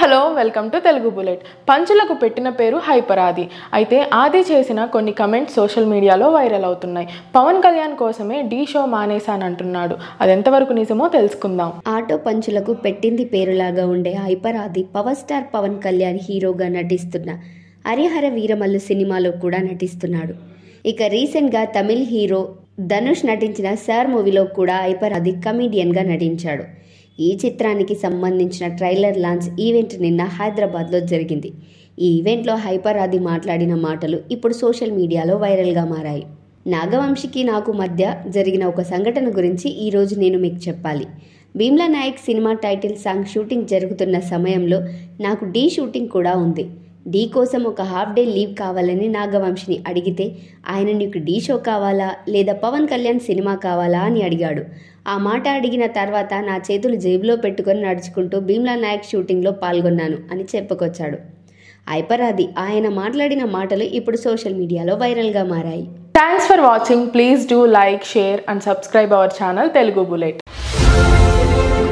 hello welcome to Telugu bullet పంచులకు పెట్టిన పేరు హైపర్ ఆది అయితే ఆది చేసిన కొన్ని కమెంట్స్ సోషల్ మీడియాలో వైరల్ అవుతున్నాయి పవన్ కళ్యాణ్ కోసమే డీ షో మానేశానంటున్నాడు అది ఎంతవరకు నిజమో తెలుసుకుందాం ఆటో పంచులకు పెట్టింది పేరులాగా ఉండే హైపర్ ఆది పవర్ స్టార్ పవన్ కళ్యాణ్ హీరోగా నటిస్తున్న హరిహర వీరమల్లు సినిమాలో కూడా నటిస్తున్నాడు ఇక రీసెంట్గా తమిళ్ హీరో ధనుష్ నటించిన సార్ మూవీలో కూడా హైపర్ ఆది కమీడియన్గా నటించాడు ఈ చిత్రానికి సంబంధించిన ట్రైలర్ లాంచ్ ఈవెంట్ నిన్న హైదరాబాద్లో జరిగింది ఈ ఈవెంట్లో హైపర్ ఆది మాట్లాడిన మాటలు ఇప్పుడు సోషల్ మీడియాలో వైరల్గా మారాయి నాగవంశికి నాకు మధ్య జరిగిన ఒక సంఘటన గురించి ఈరోజు నేను మీకు చెప్పాలి Bheemla Nayak cinema title song shooting జరుగుతున్న సమయంలో నాకు డీ షూటింగ్ కూడా ఉంది డీ కోసం ఒక హాఫ్ డే లీవ్ కావాలని నాగవంశిని అడిగితే ఆయన నీకు డీ షో కావాలా లేదా పవన్ కళ్యాణ్ సినిమా కావాలా అని అడిగాడు ఆ మాట అడిగిన తర్వాత నా చేతులు జేబులో పెట్టుకొని నడుచుకుంటూ భీమ్లా నాయక్ షూటింగ్లో పాల్గొన్నాను అని చెప్పుకొచ్చాడు ఐపరాది ఆయన మాట్లాడిన మాటలు ఇప్పుడు సోషల్ మీడియాలో వైరల్గా మారాయి thanks for watching please do like share and subscribe our channel Telugu bullet